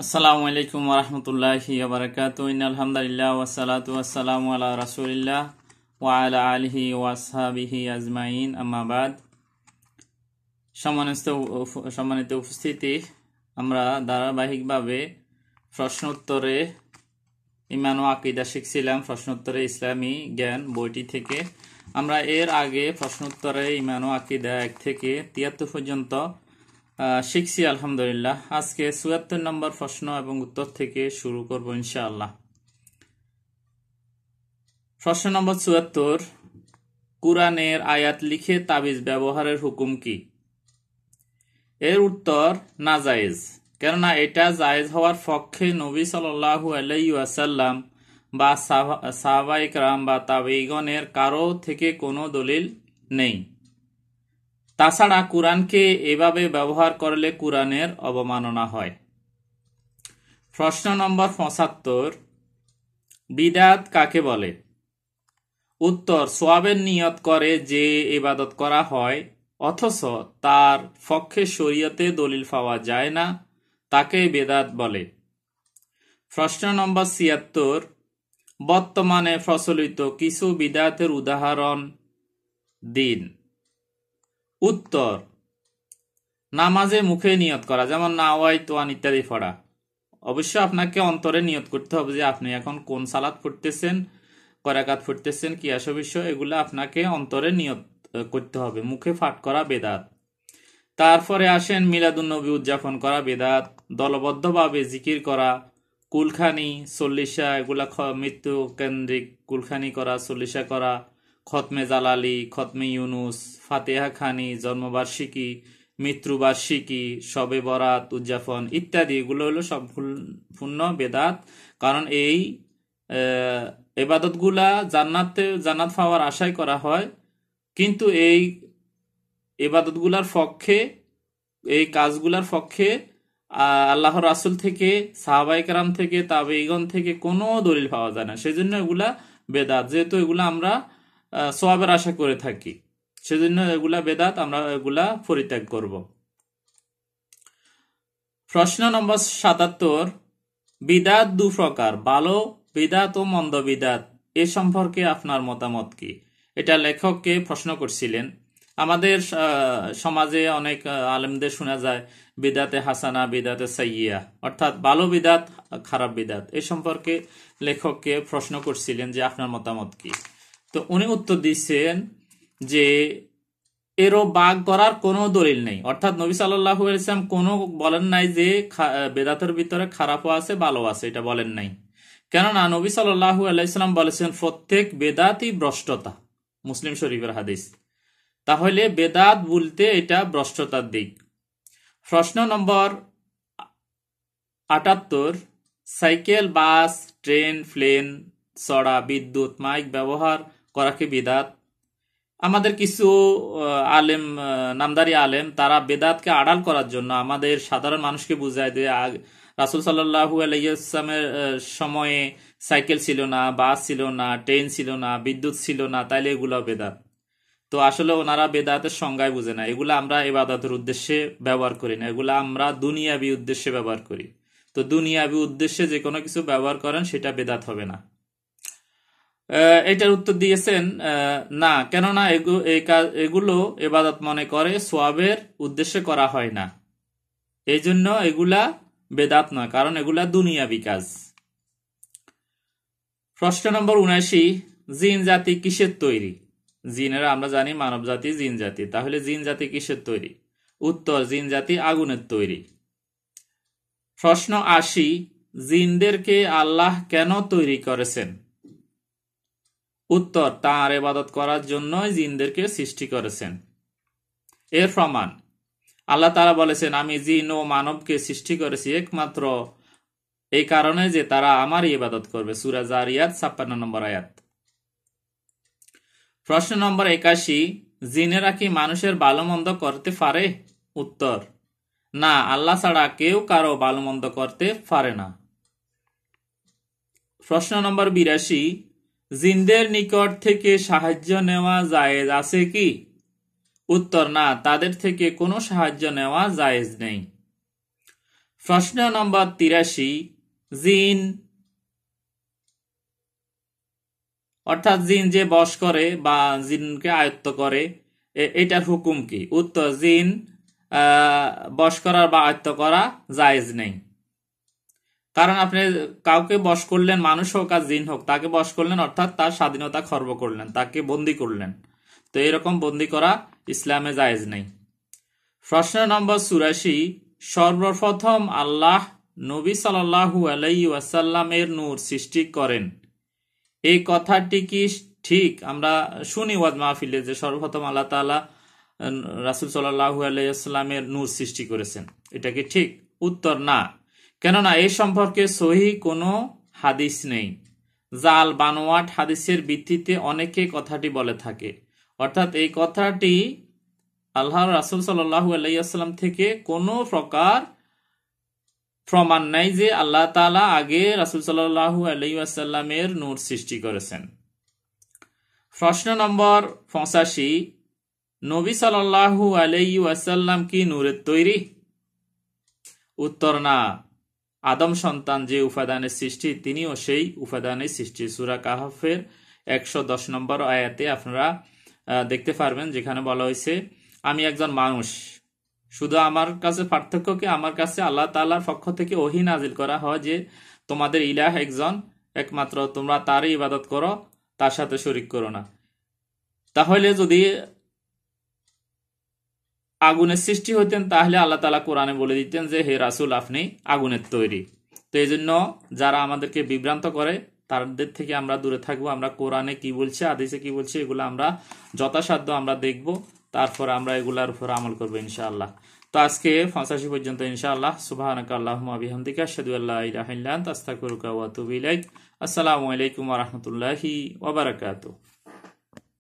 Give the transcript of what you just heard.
আসসালামু আলাইকুম রহমতুল্লাহি আবরকাত আলহামদুলিল্লাহ ওসালাত ওয়াসালাম আলা রাসুলিল্লাহ ওয়ালা আলহি ওয়াসাবিহি আজমাইন আমাবাদ সম্মানিত সম্মানিত উপস্থিতি আমরা ধারাবাহিকভাবে প্রশ্নোত্তরে ইমান ও আকিদা শিখছিলাম প্রশ্নোত্তরে ইসলামী জ্ঞান বইটি থেকে আমরা এর আগে প্রশ্নোত্তরে ইমান ও আকিদা এক থেকে তিয়াত্তর পর্যন্ত শিখছি আলহামদুলিল্লাহ আজকে চুয়াত্তর নম্বর প্রশ্ন এবং উত্তর থেকে শুরু করব ইনশাআল্লাহ প্রশ্ন নম্বর চুয়াত্তর কোরআনের আয়াত লিখে তাবিজ ব্যবহারের হুকুম কি এর উত্তর না জায়েজ কেননা এটা জায়েজ হওয়ার পক্ষে নবী সাল্লাহু আলাইসাল্লাম বা সাহাবাইকরাম বা তাবিগণের কারো থেকে কোনো দলিল নেই তাছাড়া কোরআনকে এভাবে ব্যবহার করলে কোরআনের অবমাননা হয় প্রশ্ন নম্বর পঁচাত্তর বিদাত কাকে বলে উত্তর সোয়াবের নিয়ত করে যে এবাদত করা হয় অথচ তার পক্ষে শরীয়তে দলিল পাওয়া যায় না তাকে বেদাত বলে প্রশ্ন নম্বর ছিয়াত্তর বর্তমানে প্রচলিত কিছু বিদাতের উদাহরণ দিন উত্তর নামাজে মুখে নিয়ত করা যেমন নাওয়াই তোয়ান ইত্যাদি পড়া অবশ্য আপনাকে অন্তরে নিয়ত করতে হবে যে আপনি এখন কোন সালাদ ফুটতেছেন করাকাত ফুটতেছেন কি বিষয় এগুলো আপনাকে অন্তরে নিয়ত করতে হবে মুখে ফাট করা বেদাত তারপরে আসেন মিলাদুন্নবী উদযাপন করা বেদাত দলবদ্ধভাবে জিকির করা কুলখানি চল্লিশা এগুলা মৃত্যু কেন্দ্রিক কুলখানি করা চল্লিশা করা খতমে জালালি খতমে ইউনুস ফাতেহা খানি জন্মবার্ষিকী মৃত্যুবার্ষিকী শবে বরাত উদযাপন ইত্যাদি এগুলো হলো পূর্ণ বেদাত কারণ এই এবাদতগুলা জান্নাতে জান্নাত পাওয়ার আশাই করা হয় কিন্তু এই এবাদতগুলার পক্ষে এই কাজগুলার পক্ষে আল্লাহ রাসুল থেকে কারাম থেকে তাবেইগণ থেকে কোনো দলিল পাওয়া যায় না সেজন্য এগুলা বেদাত যেহেতু এগুলো আমরা সবাবের আশা করে থাকি সেজন্য এগুলা বেদাত আমরা এগুলা পরিত্যাগ করব প্রশ্ন নম্বর সাতাত্তর বিদাত দু প্রকার ভালো বিদাত ও মন্দ বিদাত এ সম্পর্কে আপনার মতামত কি এটা লেখককে প্রশ্ন করছিলেন আমাদের সমাজে অনেক আলেমদের শোনা যায় বিদাতে হাসানা বিদাতে সাইয়া অর্থাৎ ভালো বিদাত খারাপ বিদাত এ সম্পর্কে লেখককে প্রশ্ন করছিলেন যে আপনার মতামত কি তো উনি উত্তর দিচ্ছেন যে এরও বাগ করার কোনো দলিল নেই অর্থাৎ নবী সাল্লাহু ইসলাম কোনো বলেন নাই যে বেদাতের ভিতরে খারাপও আছে ভালো আছে এটা বলেন নাই কেননা নবী সাল্লাহু আলাইসাল্লাম বলেছেন প্রত্যেক বেদাতই ভ্রষ্টতা মুসলিম শরীফের হাদিস তাহলে বেদাত বলতে এটা ভ্রষ্টতার দিক প্রশ্ন নম্বর আটাত্তর সাইকেল বাস ট্রেন প্লেন সড়া বিদ্যুৎ মাইক ব্যবহার করা কি বেদাত আমাদের কিছু আলেম নামদারি আলেম তারা বেদাতকে আড়াল করার জন্য আমাদের সাধারণ মানুষকে বুঝায় যে রাসুল সাল্লাহু আলাইসালামের সময়ে সাইকেল ছিল না বাস ছিল না ট্রেন ছিল না বিদ্যুৎ ছিল না তাইলে এগুলো বেদাত তো আসলে ওনারা বেদাতের সংজ্ঞায় বুঝে না এগুলো আমরা এবাদাতের উদ্দেশ্যে ব্যবহার করি না এগুলো আমরা দুনিয়াবি উদ্দেশ্যে ব্যবহার করি তো দুনিয়াবি উদ্দেশ্যে যে কোনো কিছু ব্যবহার করেন সেটা বেদাত হবে না এটার উত্তর দিয়েছেন না কেননা এগুলো এবাদত মনে করে সোয়াবের উদ্দেশ্যে করা হয় না এই জন্য এগুলা বেদাত নয় কারণ এগুলা দুনিয়া বিকাশ প্রশ্ন নম্বর উনাশি জিন জাতি কিসের তৈরি জিনেরা আমরা জানি মানব জাতি জিন জাতি তাহলে জিন জাতি কিসের তৈরি উত্তর জিন জাতি আগুনের তৈরি প্রশ্ন আশি জিনদেরকে আল্লাহ কেন তৈরি করেছেন উত্তর তাঁর এবাদত করার জন্য জিনদেরকে সৃষ্টি করেছেন এর প্রমাণ আল্লাহ তারা বলেছেন আমি জিন ও মানবকে সৃষ্টি করেছি একমাত্র এই কারণে যে তারা আমার ইবাদত করবে সুরাজ আরিয়াত ছাপ্পান্ন নম্বর আয়াত প্রশ্ন নম্বর একাশি জিনেরা কি মানুষের ভালোমন্দ করতে পারে উত্তর না আল্লাহ ছাড়া কেউ কারো ভালোমন্দ করতে পারে না প্রশ্ন নম্বর বিরাশি জিনদের নিকট থেকে সাহায্য নেওয়া জায়েজ আছে কি উত্তর না তাদের থেকে কোনো সাহায্য নেওয়া জায়েজ নেই প্রশ্ন নম্বর তিরাশি জিন অর্থাৎ জিন যে বস করে বা জিনকে আয়ত্ত করে এটার হুকুম কি উত্তর জিন বস করার বা আয়ত্ত করা জায়েজ নেই কারণ আপনি কাউকে বশ করলেন মানুষ হোক আর জিন হোক তাকে বশ করলেন অর্থাৎ তার স্বাধীনতা খর্ব করলেন তাকে বন্দি করলেন তো এরকম বন্দি করা ইসলামে জায়েজ নেই প্রশ্ন নম্বর চুরাশি সর্বপ্রথম আল্লাহ নবী সাল্লাহু আলাই ওয়াসাল্লামের নূর সৃষ্টি করেন এই কথাটি কি ঠিক আমরা শুনি ওয়াজ মাহফিলে যে সর্বপ্রথম আল্লাহ তালা রাসুল সাল্লাহু আলাইসাল্লামের নূর সৃষ্টি করেছেন এটা কি ঠিক উত্তর না কেননা এ সম্পর্কে সহি কোনো হাদিস নেই জাল বানোয়াট হাদিসের ভিত্তিতে অনেকে কথাটি বলে থাকে অর্থাৎ এই কথাটি আল্লাহ রাসুল সাল্লাহ আলাইসাল্লাম থেকে কোনো প্রকার প্রমাণ নাই যে আল্লাহ তালা আগে রাসুল সাল্লাহ আলাইসাল্লামের নূর সৃষ্টি করেছেন প্রশ্ন নম্বর পঁচাশি নবী সাল্লাহু আলাই ওয়াসাল্লাম কি নূরের তৈরি উত্তর না আদম সন্তান যে উপাদানের সৃষ্টি তিনিও সেই উপাদানের সৃষ্টি সুরা কাহফের একশো দশ নম্বর আয়াতে আপনারা দেখতে পারবেন যেখানে বলা হয়েছে আমি একজন মানুষ শুধু আমার কাছে পার্থক্যকে আমার কাছে আল্লাহ তাল্লার পক্ষ থেকে ওহি নাজিল করা হয় যে তোমাদের ইলাহ একজন একমাত্র তোমরা তারই ইবাদত করো তার সাথে শরিক করো না তাহলে যদি আগুনের সৃষ্টি হতেন তাহলে আল্লাহ তালা কোরআনে বলে দিতেন যে হে রাসুল আপনি আগুনের তৈরি তো এই জন্য যারা আমাদেরকে বিভ্রান্ত করে তাদের থেকে আমরা দূরে থাকবো আমরা কোরআনে কি বলছে আদেশে কি বলছে এগুলো আমরা যথাসাধ্য আমরা দেখব তারপর আমরা এগুলার উপর আমল করবো ইনশাআল্লাহ তো আজকে ফাঁসাশি পর্যন্ত ইনশাআল্লাহ সুবাহিকা সাদুআল্লাহ ইলাহিল্লান তাস্তাকুরুকা আসসালামু আলাইকুম ওরহমতুল্লাহি ওবরাকাতু